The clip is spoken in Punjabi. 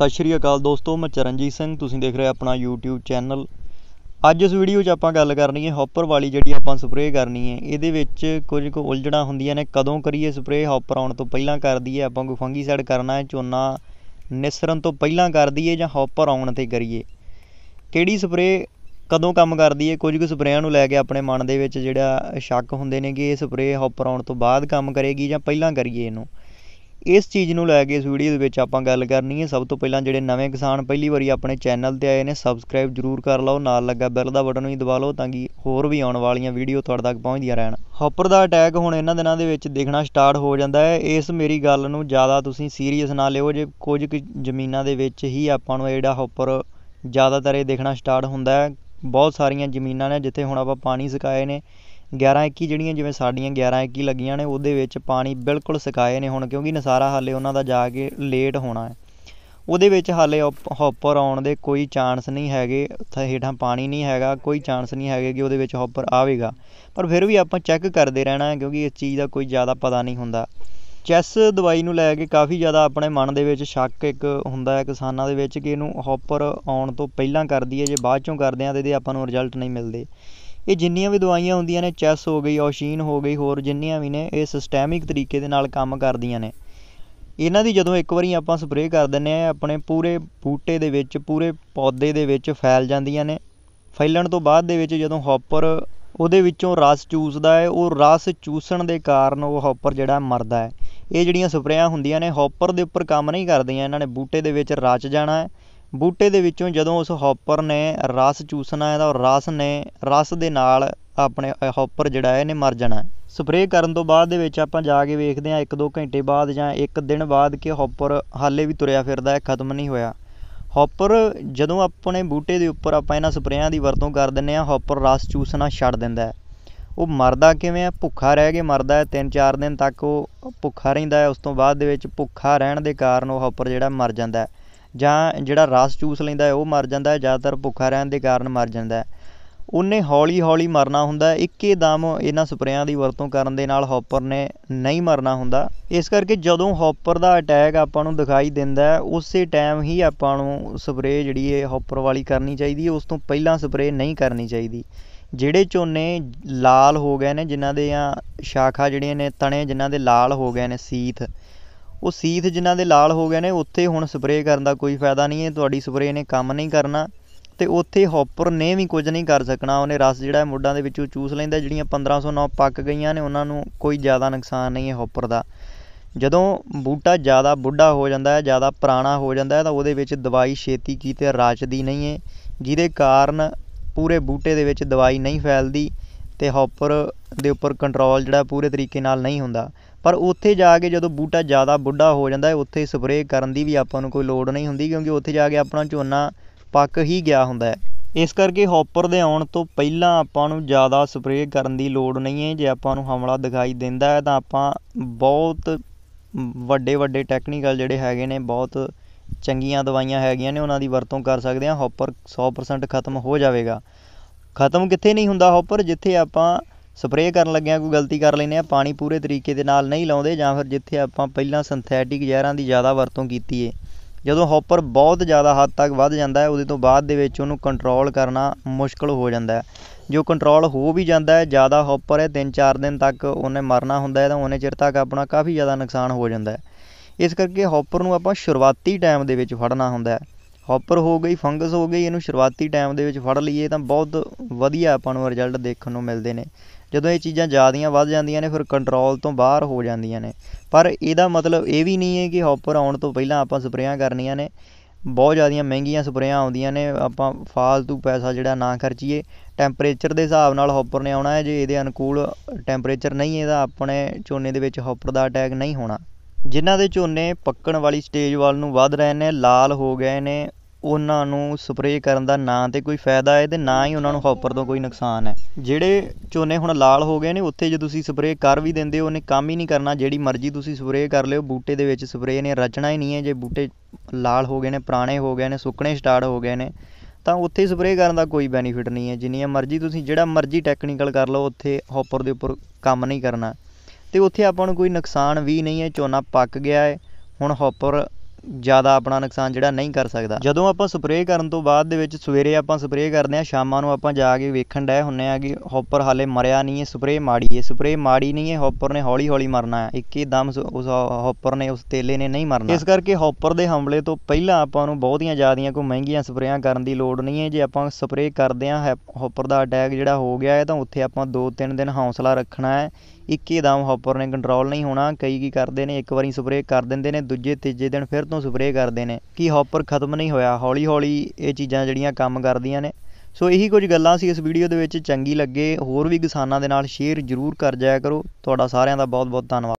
ਸਤਿ ਸ਼੍ਰੀ ਅਕਾਲ ਦੋਸਤੋ ਮੈਂ ਚਰਨਜੀਤ ਸਿੰਘ ਤੁਸੀਂ ਦੇਖ ਰਹੇ ਆਪਣਾ YouTube ਚੈਨਲ ਅੱਜ ਇਸ ਵੀਡੀਓ 'ਚ ਆਪਾਂ ਗੱਲ ਕਰਨੀ ਹੈ ਹੌਪਰ ਵਾਲੀ ਜਿਹੜੀ ਆਪਾਂ ਸਪਰੇਅ ਕਰਨੀ ਹੈ ਇਹਦੇ ਵਿੱਚ ਕੁਝ ਕੁ ਉਲਝਣਾਂ ਹੁੰਦੀਆਂ ਨੇ ਕਦੋਂ ਕਰੀਏ ਸਪਰੇਅ ਹੌਪਰ ਆਉਣ ਤੋਂ ਪਹਿਲਾਂ ਕਰ ਦਈਏ ਆਪਾਂ ਕੋਈ ਫੰਗੀਸਾਈਡ ਕਰਨਾ ਹੈ ਝੋਨਾ ਨਿਸਰਨ ਤੋਂ ਪਹਿਲਾਂ ਕਰ ਦਈਏ ਜਾਂ ਹੌਪਰ ਆਉਣ ਤੇ ਕਰੀਏ ਕਿਹੜੀ ਸਪਰੇਅ ਕਦੋਂ ਕੰਮ ਕਰਦੀ ਹੈ ਕੁਝ ਕੁ ਸਪਰੇਆਂ ਨੂੰ ਲੈ ਕੇ ਆਪਣੇ ਮਨ ਦੇ ਵਿੱਚ ਜਿਹੜਾ ਸ਼ੱਕ ਹੁੰਦੇ ਨੇ ਕਿ ਇਹ ਸਪਰੇਅ ਹੌਪਰ ਆਉਣ ਤੋਂ ਬਾਅਦ ਕੰਮ ਕਰੇਗੀ ਜਾਂ ਪਹਿਲਾਂ ਕਰੀਏ ਇਹਨੂੰ ਇਸ ਚੀਜ਼ ਨੂੰ ਲੈ ਕੇ ਇਸ ਵੀਡੀਓ ਦੇ ਵਿੱਚ ਆਪਾਂ ਗੱਲ ਕਰਨੀ ਹੈ ਸਭ ਤੋਂ ਪਹਿਲਾਂ ਜਿਹੜੇ ਨਵੇਂ ਕਿਸਾਨ ਪਹਿਲੀ ਵਾਰੀ ਆਪਣੇ ਚੈਨਲ ਤੇ ਆਏ ਨੇ ਸਬਸਕ੍ਰਾਈਬ ਜਰੂਰ ਕਰ ਲਓ ਨਾਲ ਲੱਗਾ ਬੈਲ ਦਾ ਬਟਨ ਵੀ ਦਬਾ ਲਓ ਤਾਂ ਕਿ ਹੋਰ ਵੀ ਆਉਣ ਵਾਲੀਆਂ ਵੀਡੀਓ ਤੁਹਾਡੇ ਤੱਕ ਪਹੁੰਚਦੀਆਂ ਰਹਿਣ ਹੌਪਰ ਦਾ ਅਟੈਕ ਹੁਣ ਇਹਨਾਂ ਦਿਨਾਂ ਦੇ ਵਿੱਚ ਦੇਖਣਾ ਸਟਾਰਟ ਹੋ ਜਾਂਦਾ ਹੈ ਇਸ ਮੇਰੀ ਗੱਲ ਨੂੰ ਜ਼ਿਆਦਾ ਤੁਸੀਂ ਸੀਰੀਅਸ ਨਾ ਲਿਓ ਜੇ ਕੁਝ ਜ਼ਮੀਨਾਂ ਦੇ ਵਿੱਚ ਹੀ ਆਪਾਂ ਨੂੰ ਜਿਹੜਾ ਹੌਪਰ ਜ਼ਿਆਦਾਤਰ ਇਹ ਦੇਖਣਾ ਸਟਾਰਟ ਹੁੰਦਾ ਹੈ ਬਹੁਤ ਸਾਰੀਆਂ ਜ਼ਮੀਨਾਂ ਨੇ ਜਿੱਥੇ ਹੁਣ ਆਪਾਂ ਪਾਣੀ ਸੁਕਾਏ ਨੇ 11 21 ਜਿਹੜੀਆਂ ਜਿਵੇਂ ਸਾਡੀਆਂ 11 21 ਲੱਗੀਆਂ ਨੇ ਉਹਦੇ ਵਿੱਚ ਪਾਣੀ ਬਿਲਕੁਲ ਸੁਕਾਏ ਨੇ ਹੁਣ ਕਿਉਂਕਿ ਨਸਾਰਾ ਹਾਲੇ ਉਹਨਾਂ ਦਾ ਜਾ ਕੇ ਲੇਟ ਹੋਣਾ ਹੈ ਉਹਦੇ ਵਿੱਚ ਹਾਲੇ ਹੌਪਰ ਆਉਣ ਦੇ ਕੋਈ ਚਾਂਸ ਨਹੀਂ ਹੈਗੇ ਉੱਥੇ ਹੇਠਾਂ ਪਾਣੀ ਨਹੀਂ ਹੈਗਾ ਕੋਈ ਚਾਂਸ ਨਹੀਂ ਹੈਗੇ ਕਿ ਉਹਦੇ ਵਿੱਚ ਹੌਪਰ ਆਵੇਗਾ ਪਰ ਫਿਰ ਵੀ ਆਪਾਂ ਚੈੱਕ ਕਰਦੇ ਰਹਿਣਾ ਕਿਉਂਕਿ ਇਸ ਚੀਜ਼ ਦਾ ਕੋਈ ਜ਼ਿਆਦਾ ਪਤਾ ਨਹੀਂ ਹੁੰਦਾ ਚੈਸ ਦਵਾਈ ਨੂੰ ਲੈ ਕੇ ਕਾਫੀ ਜ਼ਿਆਦਾ ਆਪਣੇ ਮਨ ਦੇ ਵਿੱਚ ਸ਼ੱਕ ਇੱਕ ਹੁੰਦਾ ਹੈ ਕਿਸਾਨਾਂ ਦੇ ਵਿੱਚ ਕਿ ਇਹਨੂੰ ਹੌਪਰ ਆਉਣ ਤੋਂ ਪਹਿਲਾਂ ਕਰਦੀ ਹੈ ਜੇ ਬਾਅਦ ਚੋਂ ਕਰਦੇ ਆ ਤੇ ਇਹਦੇ ਆਪਾਂ ਨੂੰ ਰਿਜ਼ਲਟ ਨਹੀਂ ਮਿਲਦੇ ਇਹ ਜਿੰਨੀਆਂ ਵੀ ਦਵਾਈਆਂ ਹੁੰਦੀਆਂ ਨੇ ਚੈਸ ਹੋ ਗਈ ਔਸ਼ੀਨ ਹੋ ਗਈ ਹੋਰ ਜਿੰਨੀਆਂ ਵੀ ਨੇ ਇਹ ਸਿਸਟੈਮਿਕ ਤਰੀਕੇ ਦੇ ਨਾਲ ਕੰਮ ਕਰਦੀਆਂ ਨੇ ਇਹਨਾਂ ਦੀ ਜਦੋਂ ਇੱਕ ਵਾਰੀ ਆਪਾਂ ਸਪਰੇਅ ਕਰ ਦਿੰਨੇ ਆ ਆਪਣੇ ਪੂਰੇ ਬੂਟੇ ਦੇ ਵਿੱਚ ਪੂਰੇ ਪੌਦੇ ਦੇ ਵਿੱਚ ਫੈਲ ਜਾਂਦੀਆਂ ਨੇ ਫੈਲਣ ਤੋਂ ਬਾਅਦ ਦੇ ਵਿੱਚ ਜਦੋਂ ਹੌਪਰ ਉਹਦੇ ਵਿੱਚੋਂ ਰਸ ਚੂਸਦਾ ਹੈ ਉਹ ਰਸ ਚੂਸਣ ਦੇ ਕਾਰਨ ਉਹ ਹੌਪਰ ਜਿਹੜਾ ਮਰਦਾ ਹੈ ਇਹ ਜਿਹੜੀਆਂ ਸਪਰੇਆਂ ਹੁੰਦੀਆਂ ਨੇ ਹੌਪਰ ਦੇ ਉੱਪਰ ਕੰਮ ਨਹੀਂ ਕਰਦੀਆਂ ਇਹਨਾਂ ਨੇ ਬੂਟੇ ਦੇ ਵਿੱਚ ਰਚ ਜਾਣਾ ਹੈ ਬੂਟੇ ਦੇ ਵਿੱਚੋਂ ਜਦੋਂ ਉਸ ਹੌਪਰ ਨੇ ਰਸ ਚੂਸਣਾ ਇਹਦਾ ਰਸ ਨੇ ਰਸ ਦੇ ਨਾਲ ਆਪਣੇ ਹੌਪਰ ਜਿਹੜਾ ਇਹਨੇ ਮਰ ਜਾਣਾ ਸਪਰੇਅ ਕਰਨ ਤੋਂ ਬਾਅਦ ਦੇ ਵਿੱਚ ਆਪਾਂ ਜਾ ਕੇ ਵੇਖਦੇ ਹਾਂ 1-2 ਘੰਟੇ ਬਾਅਦ ਜਾਂ 1 ਦਿਨ ਬਾਅਦ ਕਿ ਹੌਪਰ ਹਾਲੇ ਵੀ ਤੁਰਿਆ ਫਿਰਦਾ ਹੈ ਖਤਮ ਨਹੀਂ ਹੋਇਆ ਹੌਪਰ ਜਦੋਂ ਆਪਣੇ ਬੂਟੇ ਦੇ ਉੱਪਰ ਆਪਾਂ ਇਹਨਾਂ ਸਪਰੇਆਂ ਦੀ ਵਰਤੋਂ ਕਰ ਦਿੰਨੇ ਆ ਹੌਪਰ ਰਸ ਚੂਸਣਾ ਛੱਡ ਦਿੰਦਾ ਹੈ ਉਹ ਮਰਦਾ ਕਿਵੇਂ ਆ ਭੁੱਖਾ ਰਹਿ ਕੇ ਮਰਦਾ ਹੈ 3-4 ਦਿਨ ਤੱਕ ਉਹ ਭੁੱਖਾ ਰਹਿੰਦਾ ਹੈ ਉਸ ਤੋਂ ਬਾਅਦ ਦੇ ਵਿੱਚ ਭੁੱਖਾ ਰਹਿਣ ਦੇ ਕਾਰਨ ਉਹ ਹੌਪਰ ਜਿਹੜਾ ਮਰ ਜਾਂਦਾ ਹੈ ਜਾਂ ਜਿਹੜਾ ਰਸ ਚੂਸ ਲੈਂਦਾ ਹੈ ਉਹ ਮਰ ਜਾਂਦਾ ਹੈ ਜ਼ਿਆਦਾਤਰ ਭੁੱਖਾ ਰਹਿਣ ਦੇ ਕਾਰਨ ਮਰ ਜਾਂਦਾ ਉਹਨੇ ਹੌਲੀ ਹੌਲੀ ਮਰਨਾ ਹੁੰਦਾ ਇੱਕੇ ਦਮ ਇਹਨਾਂ ਸਪਰੇਆਂ ਦੀ ਵਰਤੋਂ ਕਰਨ ਦੇ ਨਾਲ ਹੌਪਰ ਨੇ ਨਹੀਂ ਮਰਨਾ ਹੁੰਦਾ ਇਸ ਕਰਕੇ ਜਦੋਂ ਹੌਪਰ ਦਾ ਅਟੈਕ ਆਪਾਂ ਨੂੰ ਦਿਖਾਈ ਦਿੰਦਾ ਉਸੇ ਟਾਈਮ ਹੀ ਆਪਾਂ ਨੂੰ ਸਪਰੇ ਜਿਹੜੀ ਇਹ ਹੌਪਰ ਵਾਲੀ ਕਰਨੀ ਚਾਹੀਦੀ ਹੈ ਉਸ ਤੋਂ ਪਹਿਲਾਂ ਸਪਰੇ ਨਹੀਂ ਕਰਨੀ ਚਾਹੀਦੀ ਜਿਹੜੇ ਝੋਨੇ ਲਾਲ ਹੋ ਗਏ ਨੇ ਜਿਨ੍ਹਾਂ ਦੇ ਆ ਸ਼ਾਖਾ ਜਿਹੜੀਆਂ ਨੇ ਤਣੇ ਜਿਨ੍ਹਾਂ ਦੇ ਲਾਲ ਹੋ ਗਏ ਨੇ ਸੀਥ ਉਹ ਸੀਥ ਜਿਨ੍ਹਾਂ ਦੇ ਲਾਲ ਹੋ ਗਏ ਨੇ ਉੱਥੇ ਹੁਣ ਸਪਰੇਅ ਕਰਨ ਦਾ ਕੋਈ ਫਾਇਦਾ ਨਹੀਂ ਹੈ ਤੁਹਾਡੀ ਸਪਰੇਅ ਨੇ ਕੰਮ ਨਹੀਂ ਕਰਨਾ ਤੇ ਉੱਥੇ ਹੌਪਰ ਨੇ ਵੀ ਕੁਝ ਨਹੀਂ ਕਰ ਸਕਣਾ ਉਹਨੇ ਰਸ ਜਿਹੜਾ ਮੁੱਢਾਂ ਦੇ ਵਿੱਚੋਂ ਚੂਸ ਲੈਂਦਾ ਜਿਹੜੀਆਂ 1509 ਪੱਕ ਗਈਆਂ ਨੇ ਉਹਨਾਂ ਨੂੰ ਕੋਈ ਜ਼ਿਆਦਾ ਨੁਕਸਾਨ ਨਹੀਂ ਹੈ ਹੌਪਰ ਦਾ ਜਦੋਂ ਬੂਟਾ ਜ਼ਿਆਦਾ ਬੁੱਢਾ ਹੋ ਜਾਂਦਾ ਹੈ ਜ਼ਿਆਦਾ ਪੁਰਾਣਾ ਹੋ ਜਾਂਦਾ ਹੈ ਤਾਂ ਉਹਦੇ ਵਿੱਚ ਦਵਾਈ ਛੇਤੀ ਕੀਤੇ ਰਾਚਦੀ ਨਹੀਂ ਹੈ ਜਿਹਦੇ ਕਾਰਨ ਪੂਰੇ ਬੂਟੇ ਦੇ ਵਿੱਚ ਦਵਾਈ ਨਹੀਂ ਫੈਲਦੀ ਤੇ ਹੌਪਰ ਦੇ ਉੱਪਰ ਕੰਟਰੋਲ ਜਿਹੜਾ ਪੂਰੇ ਤਰੀਕੇ ਨਾਲ ਨਹੀਂ ਹੁੰਦਾ ਪਰ ਉੱਥੇ ਜਾ ਕੇ ਜਦੋਂ ਬੂਟਾ ਜ਼ਿਆਦਾ ਬੁੱਢਾ ਹੋ ਜਾਂਦਾ ਉੱਥੇ ਸਪਰੇਅ ਕਰਨ ਦੀ ਵੀ ਆਪਾਂ ਨੂੰ ਕੋਈ ਲੋੜ ਨਹੀਂ ਹੁੰਦੀ ਕਿਉਂਕਿ ਉੱਥੇ ਜਾ ਕੇ ਆਪਣਾ ਝੋਨਾ ਪੱਕ ਹੀ ਗਿਆ ਹੁੰਦਾ ਇਸ ਕਰਕੇ ਹੌਪਰ ਦੇ ਆਉਣ ਤੋਂ ਪਹਿਲਾਂ ਆਪਾਂ ਨੂੰ ਜ਼ਿਆਦਾ ਸਪਰੇਅ ਕਰਨ ਦੀ ਲੋੜ ਨਹੀਂ ਹੈ ਜੇ ਆਪਾਂ ਨੂੰ ਹਮਲਾ ਦਿਖਾਈ ਦਿੰਦਾ ਹੈ ਤਾਂ ਆਪਾਂ ਬਹੁਤ ਵੱਡੇ ਵੱਡੇ ਟੈਕਨੀਕਲ ਜਿਹੜੇ ਹੈਗੇ ਨੇ ਬਹੁਤ ਚੰਗੀਆਂ ਦਵਾਈਆਂ ਹੈਗੀਆਂ ਨੇ ਉਹਨਾਂ ਦੀ ਵਰਤੋਂ ਕਰ ਸਕਦੇ ਹਾਂ ਹੌਪਰ 100% ਖਤਮ ਹੋ ਜਾਵੇਗਾ ਖਤਮ ਕਿੱਥੇ ਨਹੀਂ ਹੁੰਦਾ ਹੌਪਰ ਜਿੱਥੇ ਆਪਾਂ ਸਪਰੇਅ ਕਰਨ ਲੱਗਿਆਂ ਕੋਈ ਗਲਤੀ ਕਰ ਲੈਨੇ ਆ ਪਾਣੀ ਪੂਰੇ ਤਰੀਕੇ ਦੇ ਨਾਲ ਨਹੀਂ ਲਾਉਂਦੇ ਜਾਂ ਫਿਰ ਜਿੱਥੇ ਆਪਾਂ ਪਹਿਲਾਂ ਸਿੰਥੈਟਿਕ ਜ਼ਹਿਰਾਂ ਦੀ ਜ਼ਿਆਦਾ ਵਰਤੋਂ ਕੀਤੀ ਏ ਜਦੋਂ ਹੌਪਰ ਬਹੁਤ ਜ਼ਿਆਦਾ ਹੱਦ ਤੱਕ ਵੱਧ ਜਾਂਦਾ ਹੈ ਉਹਦੇ ਤੋਂ ਬਾਅਦ ਦੇ ਵਿੱਚ ਉਹਨੂੰ ਕੰਟਰੋਲ ਕਰਨਾ ਮੁਸ਼ਕਲ ਹੋ ਜਾਂਦਾ ਹੈ ਜੋ ਕੰਟਰੋਲ ਹੋ ਵੀ ਜਾਂਦਾ ਹੈ ਜ਼ਿਆਦਾ ਹੌਪਰ ਹੈ 3-4 ਦਿਨ ਤੱਕ ਉਹਨੇ ਮਰਨਾ ਹੁੰਦਾ ਹੈ ਤਾਂ ਉਹਨੇ ਚਿਰ ਤੱਕ ਆਪਣਾ ਕਾਫੀ ਜ਼ਿਆਦਾ ਨੁਕਸਾਨ ਹੋ ਜਾਂਦਾ ਹੈ ਇਸ ਕਰਕੇ ਹੌਪਰ ਨੂੰ ਆਪਾਂ ਸ਼ੁਰੂਆਤੀ ਟਾਈਮ ਦੇ ਵਿੱਚ ਫੜਨਾ ਹੁੰਦਾ ਹੈ ਹੌਪਰ ਹੋ ਗਈ ਫੰਗਸ ਹੋ ਗਈ ਇਹਨੂੰ ਸ਼ੁਰੂਆਤੀ ਟਾਈਮ ਦੇ ਵਿੱਚ ਫੜ ਲਈਏ ਤਾਂ ਬਹੁਤ ਵਧੀਆ ਆਪਾਂ ਨੂੰ ਰਿਜ਼ਲਟ ਦੇਖਣ ਨੂੰ ਮਿਲਦੇ ਨੇ ਜਦੋਂ ਇਹ ਚੀਜ਼ਾਂ ਜ਼ਿਆਦੀਆਂ ਵੱਧ ਜਾਂਦੀਆਂ ਨੇ ਫਿਰ ਕੰਟਰੋਲ ਤੋਂ ਬਾਹਰ ਹੋ ਜਾਂਦੀਆਂ ਨੇ ਪਰ ਇਹਦਾ ਮਤਲਬ ਇਹ ਵੀ ਨਹੀਂ ਹੈ ਕਿ ਹੌਪਰ ਆਉਣ ਤੋਂ ਪਹਿਲਾਂ ਆਪਾਂ ਸਪਰੇਆਂ ਕਰਨੀਆਂ ਨੇ ਬਹੁਤ ਜ਼ਿਆਦੀਆਂ ਮਹਿੰਗੀਆਂ ਸਪਰੇਆਂ ਆਉਂਦੀਆਂ ਨੇ ਆਪਾਂ ਫਾਲਤੂ ਪੈਸਾ ਜਿਹੜਾ ਨਾ ਖਰਚੀਏ ਟੈਂਪਰੇਚਰ ਦੇ ਹਿਸਾਬ ਨਾਲ ਹੌਪਰ ਨੇ ਆਉਣਾ ਹੈ ਜੇ ਇਹਦੇ ਅਨੁਕੂਲ ਟੈਂਪਰੇਚਰ ਨਹੀਂ ਹੈ ਤਾਂ ਆਪਣੇ ਝੋਨੇ ਦੇ ਵਿੱਚ ਹੌਪਰ ਦਾ ਅਟੈਕ ਨਹੀਂ ਹੋਣਾ ਜਿਨ੍ਹਾਂ ਦੇ ਝੋਨੇ ਪੱਕਣ ਵਾਲੀ ਸਟੇਜ ਵੱਲ ਨੂੰ ਵੱਧ ਰਹੇ ਨੇ ਲਾਲ ਹੋ ਗਏ ਨੇ ਉਹਨਾਂ ਨੂੰ ਸਪਰੇਅ ਕਰਨ ਦਾ ਨਾ ਤੇ ਕੋਈ ਫਾਇਦਾ ਹੈ ਤੇ ਨਾ ਹੀ ਉਹਨਾਂ ਨੂੰ ਹੌਪਰ ਤੋਂ ਕੋਈ ਨੁਕਸਾਨ ਹੈ ਜਿਹੜੇ ਝੋਨੇ ਹੁਣ ਲਾਲ ਹੋ ਗਏ ਨੇ ਉੱਥੇ ਜੇ ਤੁਸੀਂ ਸਪਰੇਅ ਕਰ ਵੀ ਦਿੰਦੇ ਹੋ ਉਹਨੇ ਕੰਮ ਹੀ ਨਹੀਂ ਕਰਨਾ ਜਿਹੜੀ ਮਰਜ਼ੀ ਤੁਸੀਂ ਸਪਰੇਅ ਕਰ ਲਿਓ ਬੂਟੇ ਦੇ ਵਿੱਚ ਸਪਰੇਅ ਨੇ ਰਚਣਾ ਹੀ ਨਹੀਂ ਹੈ ਜੇ ਬੂਟੇ ਲਾਲ ਹੋ ਗਏ ਨੇ ਪੁਰਾਣੇ ਹੋ ਗਏ ਨੇ ਸੁੱਕਣੇ ਸਟਾਰਟ ਹੋ ਗਏ ਨੇ ਤਾਂ ਉੱਥੇ ਸਪਰੇਅ ਕਰਨ ਦਾ ਕੋਈ ਬੈਨੀਫਿਟ ਨਹੀਂ ਹੈ ਜਿੰਨੀਆਂ ਮਰਜ਼ੀ ਤੁਸੀਂ ਜਿਹੜਾ ਮਰਜ਼ੀ ਟੈਕਨੀਕਲ ਕਰ ਲਓ ਉੱਥੇ ਹੌਪਰ ਦੇ ਉੱਪਰ ਕੰਮ ਨਹੀਂ ਕਰਨਾ ਤੇ ਉੱਥੇ ਆਪਾਂ ਨੂੰ ਕੋਈ ਨੁਕਸਾਨ ਵੀ ਨਹੀਂ ਹੈ ਝੋਨਾ ਪੱਕ ਗਿਆ ਹੈ ਹੁਣ ਹੌਪਰ ਜ਼ਿਆਦਾ ਆਪਣਾ ਨੁਕਸਾਨ ਜਿਹੜਾ ਨਹੀਂ ਕਰ ਸਕਦਾ ਜਦੋਂ ਆਪਾਂ ਸਪਰੇਅ ਕਰਨ ਤੋਂ ਬਾਅਦ ਦੇ ਵਿੱਚ ਸਵੇਰੇ ਆਪਾਂ ਸਪਰੇਅ ਕਰਦੇ ਆ ਸ਼ਾਮਾਂ ਨੂੰ ਆਪਾਂ ਜਾ ਕੇ ਵੇਖਣ ਡਏ ਹੁੰਨੇ ਆ ਕਿ ਹੌਪਰ ਹਾਲੇ ਮਰਿਆ ਨਹੀਂ ਹੈ ਸਪਰੇਅ ਮਾੜੀ ਹੈ ਸਪਰੇਅ ਮਾੜੀ ਨਹੀਂ ਹੈ ਹੌਪਰ ਨੇ ਹੌਲੀ ਹੌਲੀ ਮਰਨਾ ਹੈ ਇੱਕੇ ਦਮ ਉਸ ਹੌਪਰ ਨੇ ਉਸ ਤੇਲੇ ਨੇ ਨਹੀਂ ਮਰਨਾ ਇਸ ਕਰਕੇ ਹੌਪਰ ਦੇ ਹਮਲੇ ਤੋਂ ਪਹਿਲਾਂ ਆਪਾਂ ਨੂੰ ਬਹੁਤੀਆਂ ਜ਼ਿਆਦੀਆਂ ਕੋ ਮਹਿੰਗੀਆਂ ਸਪਰੇਆਂ ਕਰਨ ਦੀ ਲੋੜ ਨਹੀਂ ਹੈ ਜੇ ਆਪਾਂ ਸਪਰੇਅ ਕਰਦੇ ਆ ਹੌਪਰ ਦਾ ਅਟੈਕ ਜਿਹੜਾ ਹੋ ਗਿਆ ਹੈ ਤਾਂ ਉੱਥੇ ਆਪਾਂ 2-3 ਦਿਨ ਹੌਸਲਾ ਰੱਖਣਾ ਹੈ ਇੱਕੇ ਦਮ ਹੌਪਰ ਨੇ ਕੰਟਰੋਲ ਨਹੀਂ ਹੋਣਾ ਕਈ ਕੀ ਕਰਦੇ ਨੇ ਇੱਕ ਵਾਰੀ ਸਪਰੇਅ ਕਰ ਦਿੰਦੇ ਨੇ ਦੂਜੇ ਤੀਜੇ ਦਿਨ ਫਿਰ ਤੋਂ ਸਪਰੇਅ ਕਰਦੇ ਨੇ ਕਿ ਹੌਪਰ ਖਤਮ ਨਹੀਂ ਹੋਇਆ ਹੌਲੀ ਹੌਲੀ ਇਹ ਚੀਜ਼ਾਂ ਜਿਹੜੀਆਂ ਕੰਮ ਕਰਦੀਆਂ ਨੇ ਸੋ ਇਹੀ ਕੁਝ ਗੱਲਾਂ ਸੀ ਇਸ ਵੀਡੀਓ ਦੇ ਵਿੱਚ ਚੰਗੀ ਲੱਗੇ ਹੋਰ ਵੀ ਕਿਸਾਨਾਂ ਦੇ ਨਾਲ ਸ਼ੇਅਰ ਜ਼ਰੂਰ ਕਰ ਜਾਇਆ ਕਰੋ ਤੁਹਾਡਾ ਸਾਰਿਆਂ ਦਾ ਬਹੁਤ ਬਹੁਤ ਧੰਨਵਾਦ